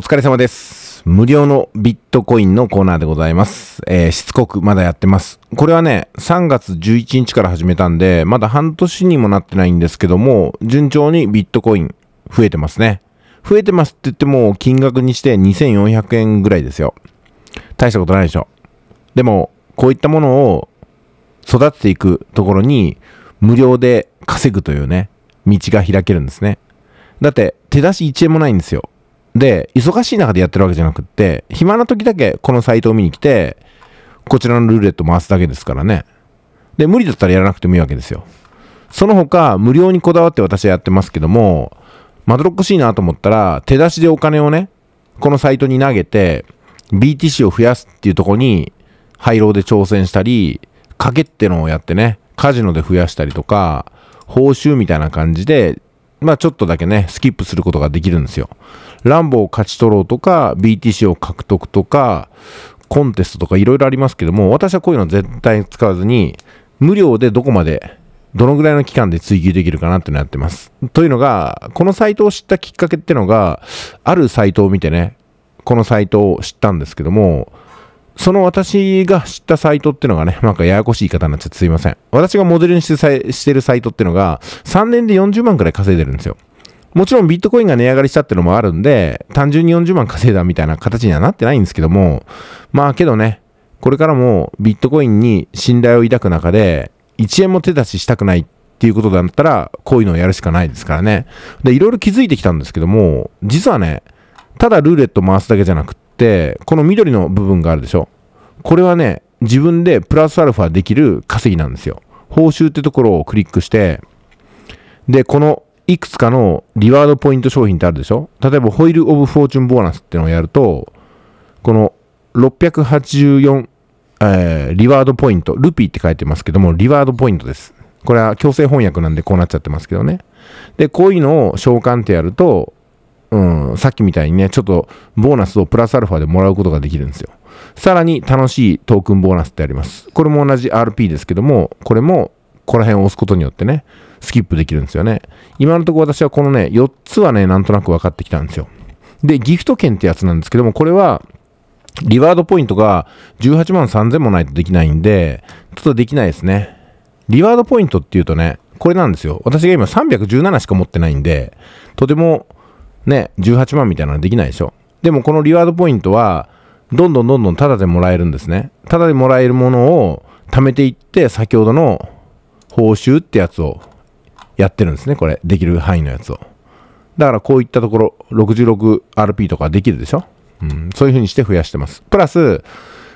お疲れ様です。無料のビットコインのコーナーでございます。えー、しつこくまだやってます。これはね、3月11日から始めたんで、まだ半年にもなってないんですけども、順調にビットコイン増えてますね。増えてますって言っても、金額にして2400円ぐらいですよ。大したことないでしょ。でも、こういったものを育てていくところに、無料で稼ぐというね、道が開けるんですね。だって、手出し1円もないんですよ。で、忙しい中でやってるわけじゃなくって、暇な時だけこのサイトを見に来て、こちらのルーレット回すだけですからね。で、無理だったらやらなくてもいいわけですよ。その他、無料にこだわって私はやってますけども、まどろっこしいなと思ったら、手出しでお金をね、このサイトに投げて、BTC を増やすっていうとこに、廃炉で挑戦したり、賭けってのをやってね、カジノで増やしたりとか、報酬みたいな感じでまあちょっとだけね、スキップすることができるんですよ。ランボを勝ち取ろうとか、BTC を獲得とか、コンテストとかいろいろありますけども、私はこういうの絶対使わずに、無料でどこまで、どのぐらいの期間で追求できるかなってのやってます。というのが、このサイトを知ったきっかけってのが、あるサイトを見てね、このサイトを知ったんですけども、その私が知ったサイトってのがね、なんかややこしい言い方になっちゃってすいません。私がモデルにしてしてるサイトってのが、3年で40万くらい稼いでるんですよ。もちろんビットコインが値上がりしたってのもあるんで、単純に40万稼いだみたいな形にはなってないんですけども、まあけどね、これからもビットコインに信頼を抱く中で、1円も手出ししたくないっていうことだったら、こういうのをやるしかないですからね。で、いろいろ気づいてきたんですけども、実はね、ただルーレット回すだけじゃなくて、、この緑の部分があるでしょ。これはね、自分でプラスアルファできる稼ぎなんですよ。報酬ってところをクリックして、で、このいくつかのリワードポイント商品ってあるでしょ例えばホイール・オブ・フォーチュン・ボーナスってのをやると、この684、えー、リワードポイント、ルピーって書いてますけども、リワードポイントです。これは強制翻訳なんでこうなっちゃってますけどね。で、こういうのを召喚ってやると、うん、さっきみたいにね、ちょっとボーナスをプラスアルファでもらうことができるんですよ。さらに楽しいトークンボーナスってあります。これも同じ RP ですけども、これもこの辺を押すことによってね、スキップできるんですよね。今のところ私はこのね、4つはね、なんとなく分かってきたんですよ。で、ギフト券ってやつなんですけども、これは、リワードポイントが18万3000もないとできないんで、ちょっとできないですね。リワードポイントっていうとね、これなんですよ。私が今317しか持ってないんで、とてもね、18万みたいなのできないでしょ。でもこのリワードポイントは、どんどんどんどんタダでもらえるんですね。タダでもらえるものを貯めていって、先ほどの報酬ってやつをやってるんですね。これ、できる範囲のやつを。だからこういったところ、66RP とかできるでしょ。うん、そういう風にして増やしてます。プラス、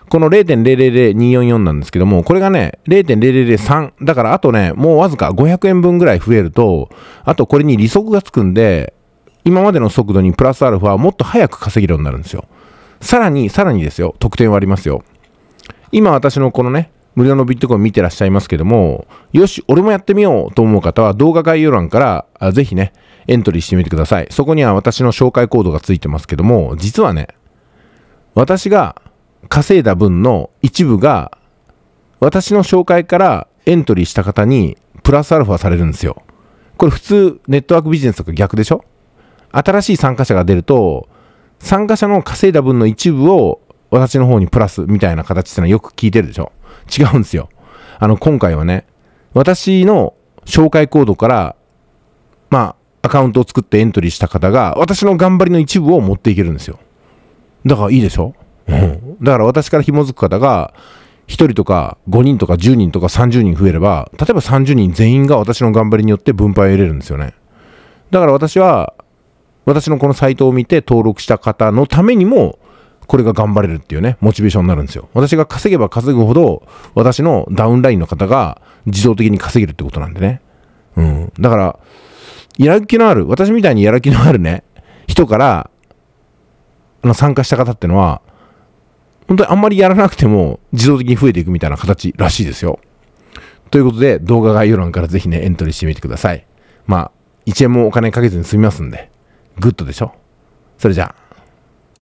この0.000244なんですけども、これがね、0.003。だからあとね、もうわずか500円分ぐらい増えると、あとこれに利息がつくんで、今までの速度にプラスアルファもっと早く稼げるようになるんですよ。さらに、さらにですよ、得点はありますよ。今私のこのね、無料のビットコイン見てらっしゃいますけども、よし、俺もやってみようと思う方は動画概要欄からぜひね、エントリーしてみてください。そこには私の紹介コードがついてますけども、実はね、私が稼いだ分の一部が、私の紹介からエントリーした方にプラスアルファされるんですよ。これ普通ネットワークビジネスとか逆でしょ新しい参加者が出ると、参加者の稼いだ分の一部を私の方にプラスみたいな形ってのはよく聞いてるでしょ違うんですよ。あの、今回はね、私の紹介コードから、まあ、アカウントを作ってエントリーした方が、私の頑張りの一部を持っていけるんですよ。だからいいでしょうん。だから私から紐づく方が、1人とか5人とか10人とか30人増えれば、例えば30人全員が私の頑張りによって分配を得れるんですよね。だから私は、私のこのサイトを見て登録した方のためにも、これが頑張れるっていうね、モチベーションになるんですよ。私が稼げば稼ぐほど、私のダウンラインの方が自動的に稼げるってことなんでね。うん。だから、やる気のある、私みたいにやる気のあるね、人から、あの、参加した方ってのは、本当にあんまりやらなくても自動的に増えていくみたいな形らしいですよ。ということで、動画概要欄からぜひね、エントリーしてみてください。まあ、1円もお金かけずに済みますんで。グッドでしょそれじゃあ。